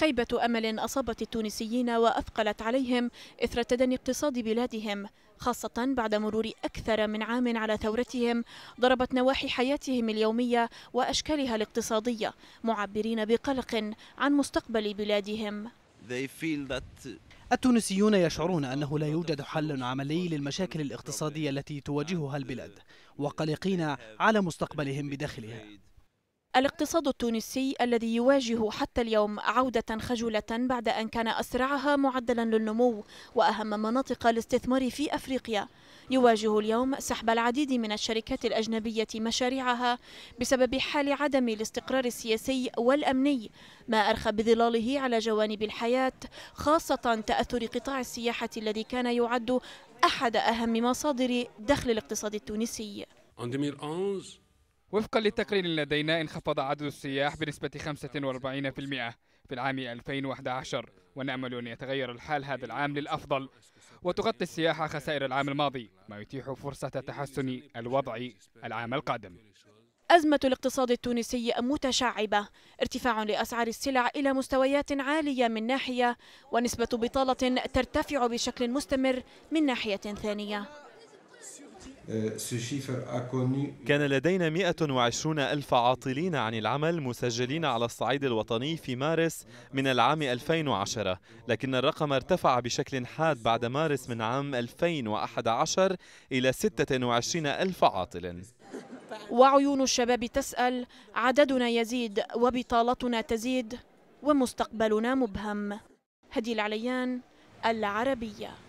خيبة أمل أصابت التونسيين وأثقلت عليهم إثر تدني اقتصاد بلادهم خاصة بعد مرور أكثر من عام على ثورتهم ضربت نواحي حياتهم اليومية وأشكالها الاقتصادية معبرين بقلق عن مستقبل بلادهم التونسيون يشعرون أنه لا يوجد حل عملي للمشاكل الاقتصادية التي تواجهها البلاد وقلقين على مستقبلهم بداخلها الاقتصاد التونسي الذي يواجه حتى اليوم عودة خجولة بعد أن كان أسرعها معدلا للنمو وأهم مناطق الاستثمار في أفريقيا يواجه اليوم سحب العديد من الشركات الأجنبية مشاريعها بسبب حال عدم الاستقرار السياسي والأمني ما أرخى بظلاله على جوانب الحياة خاصة تأثر قطاع السياحة الذي كان يعد أحد أهم مصادر دخل الاقتصاد التونسي وفقا للتقرير لدينا انخفض عدد السياح بنسبة 45% في العام 2011 ونأمل أن يتغير الحال هذا العام للأفضل وتغطي السياحة خسائر العام الماضي ما يتيح فرصة تحسن الوضع العام القادم أزمة الاقتصاد التونسي متشعبة ارتفاع لأسعار السلع إلى مستويات عالية من ناحية ونسبة بطالة ترتفع بشكل مستمر من ناحية ثانية آه، كان لدينا 120 ألف عاطلين عن العمل مسجلين على الصعيد الوطني في مارس من العام 2010 لكن الرقم ارتفع بشكل حاد بعد مارس من عام 2011 إلى 26 ألف عاطل وعيون الشباب تسأل عددنا يزيد وبطالتنا تزيد ومستقبلنا مبهم هدي العليان العربيه